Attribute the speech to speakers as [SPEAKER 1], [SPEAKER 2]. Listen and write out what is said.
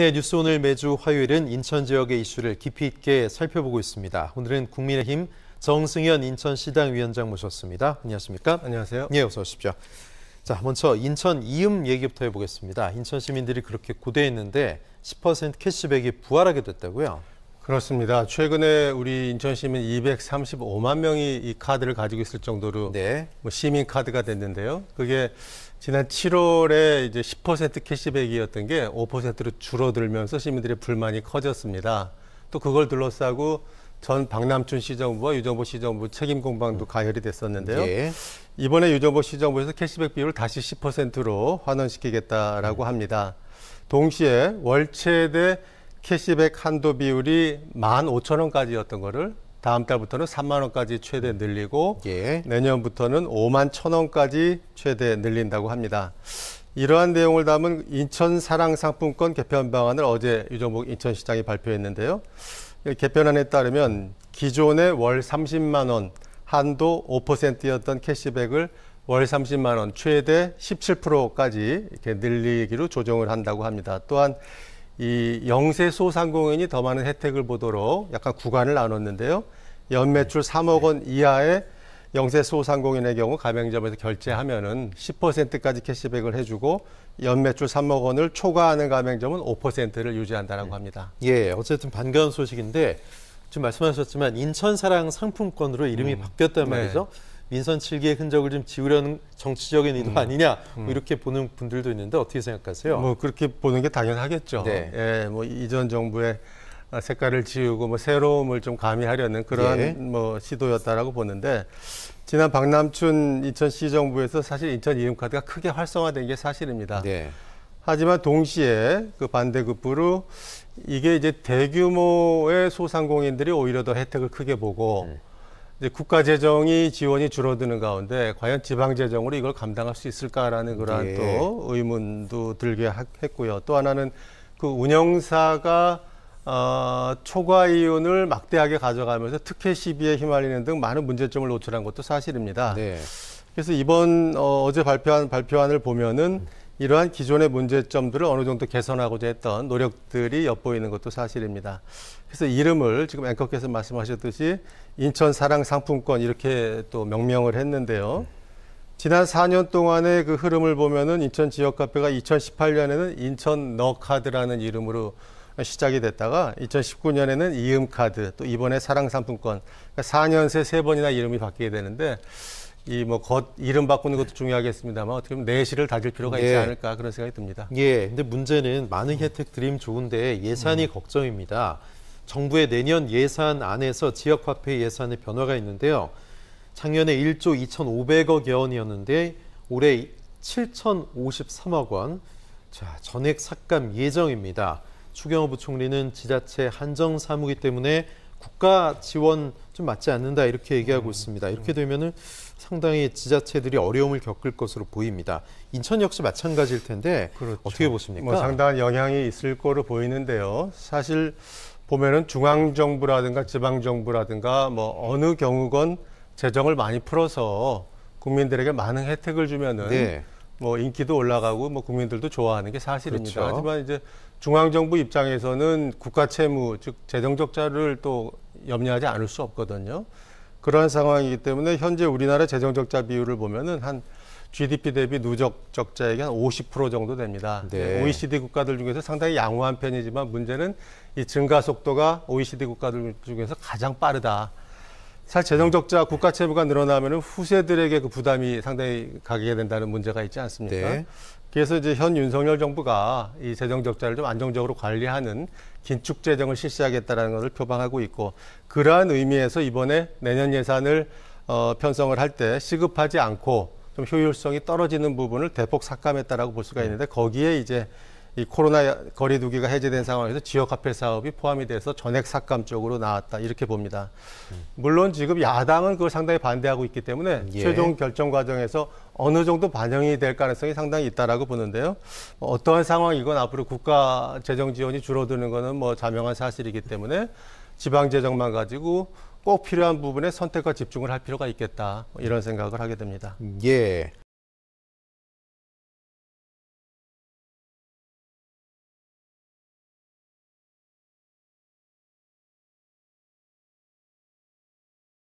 [SPEAKER 1] 네, 뉴스 오늘 매주 화요일은 인천 지역의 이슈를 깊이 있게 살펴보고 있습니다. 오늘은 국민의힘 정승현 인천시당 위원장 모셨습니다. 안녕하십니까? 안녕하세요. 네, 어서 오십시오. 자, 먼저 인천 이음 얘기부터 해보겠습니다. 인천 시민들이 그렇게 고대했는데 10% 캐시백이 부활하게 됐다고요? 그렇습니다. 최근에 우리 인천
[SPEAKER 2] 시민 235만 명이 이 카드를 가지고 있을 정도로 네. 뭐 시민 카드가 됐는데요. 그게 지난 7월에 이제 10% 캐시백이었던 게 5%로 줄어들면서 시민들의 불만이 커졌습니다. 또 그걸 둘러싸고 전 박남춘 시정부와 유정보 시정부 책임 공방도 가열이 됐었는데요. 예. 이번에 유정보 시정부에서 캐시백 비율을 다시 10%로 환원시키겠다라고 합니다. 동시에 월최대 캐시백 한도 비율이 15,000원까지였던 거를 다음 달부터는 3만 원까지 최대 늘리고 예. 내년부터는 5만 1천 원까지 최대 늘린다고 합니다. 이러한 내용을 담은 인천 사랑 상품권 개편 방안을 어제 유정복 인천시장이 발표했는데요. 개편안에 따르면 기존의 월 30만 원 한도 5%였던 캐시백을 월 30만 원 최대 17%까지 이렇게 늘리기로 조정을 한다고 합니다. 또한 이 영세 소상공인이 더 많은 혜택을 보도록 약간 구간을 나눴는데요. 연매출 3억 원 이하의 영세 소상공인의 경우 가맹점에서 결제하면은 10%까지 캐시백을 해주고 연매출 3억 원을 초과하는 가맹점은
[SPEAKER 1] 5%를 유지한다라고 합니다. 예, 어쨌든 반가운 소식인데 지금 말씀하셨지만 인천사랑 상품권으로 이름이 음. 바뀌었단 말이죠. 네. 민선 7기의 흔적을 좀 지우려는 정치적인 의도 음. 아니냐 뭐 음. 이렇게 보는 분들도 있는데 어떻게 생각하세요? 뭐
[SPEAKER 2] 그렇게 보는 게 당연하겠죠. 네. 예, 뭐 이전 정부의 색깔을 지우고 뭐 새로움을 좀 가미하려는 그런 예. 뭐 시도였다라고 보는데 지난 박남춘 인천시 정부에서 사실 인천 이음카드가 크게 활성화된 게 사실입니다. 네. 하지만 동시에 그 반대급부로 이게 이제 대규모의 소상공인들이 오히려 더 혜택을 크게 보고 네. 이제 국가 재정이 지원이 줄어드는 가운데 과연 지방 재정으로 이걸 감당할 수 있을까라는 그러한 예. 또 의문도 들게 했고요. 또 하나는 그 운영사가 어, 초과 이윤을 막대하게 가져가면서 특혜 시비에 휘말리는 등 많은 문제점을 노출한 것도 사실입니다. 네. 그래서 이번 어, 어제 발표한 발표안을 보면은 음. 이러한 기존의 문제점들을 어느 정도 개선하고자 했던 노력들이 엿보이는 것도 사실입니다. 그래서 이름을 지금 앵커께서 말씀하셨듯이 인천 사랑 상품권 이렇게 또 명명을 했는데요. 지난 4년 동안의 그 흐름을 보면은 인천 지역 카페가 2018년에는 인천 너 카드라는 이름으로 시작이 됐다가 2019년에는 이음 카드 또 이번에 사랑 상품권 그러니까 4년 새 세 번이나 이름이 바뀌게 되는데 이뭐겉 이름 바꾸는 것도
[SPEAKER 1] 중요하겠습니다만 어떻게 보면 내실을 다질 필요가 예. 있지 않을까 그런 생각이 듭니다. 예. 근데 문제는 많은 음. 혜택 드림 좋은데 예산이 음. 걱정입니다. 정부의 내년 예산 안에서 지역화폐 예산의 변화가 있는데요. 작년에 1조 2,500억여 원이었는데 올해 7,053억 원. 자, 전액 삭감 예정입니다. 추경호 부총리는 지자체 한정 사무기 때문에 국가 지원 좀 맞지 않는다 이렇게 얘기하고 음, 있습니다. 이렇게 되면은 상당히 지자체들이 어려움을 겪을 것으로 보입니다. 인천 역시 마찬가지일 텐데 그렇죠. 어떻게 보십니까? 뭐 상당한 영향이 있을
[SPEAKER 2] 거로 보이는데요. 사실 보면은 중앙 정부라든가 지방 정부라든가 뭐 어느 경우건 재정을 많이 풀어서 국민들에게 많은 혜택을 주면은 네. 뭐 인기도 올라가고 뭐 국민들도 좋아하는 게 사실입니다. 그렇죠. 하지만 이제 중앙정부 입장에서는 국가 채무 즉 재정 적자를 또 염려하지 않을 수 없거든요. 그러한 상황이기 때문에 현재 우리나라 재정 적자 비율을 보면은 한 GDP 대비 누적 적자액이 한50% 정도 됩니다. 네. OECD 국가들 중에서 상당히 양호한 편이지만 문제는 이 증가 속도가 OECD 국가들 중에서 가장 빠르다. 사실 재정 적자 국가 채무가 늘어나면 은 후세들에게 그 부담이 상당히 가게 된다는 문제가 있지 않습니까? 네. 그래서 이제 현 윤석열 정부가 이 재정 적자를 좀 안정적으로 관리하는 긴축 재정을 실시하겠다라는 것을 표방하고 있고 그러한 의미에서 이번에 내년 예산을 어, 편성을 할 때 시급하지 않고 좀 효율성이 떨어지는 부분을 대폭 삭감했다라고 볼 수가 네. 있는데 거기에 이제 이 코로나 거리두기가 해제된 상황에서 지역화폐 사업이 포함이 돼서 전액 삭감 쪽으로 나왔다 이렇게 봅니다. 물론 지금 야당은 그걸 상당히 반대하고 있기 때문에 예. 최종 결정 과정에서 어느 정도 반영이 될 가능성이 상당히 있다라고 보는데요. 뭐 어떠한 상황이건 앞으로 국가 재정 지원이 줄어드는 것은 뭐 자명한 사실이기 때문에 지방 재정만 가지고 꼭 필요한 부분에 선택과 집중을 할 필요가 있겠다 뭐 이런 생각을 하게 됩니다. 예.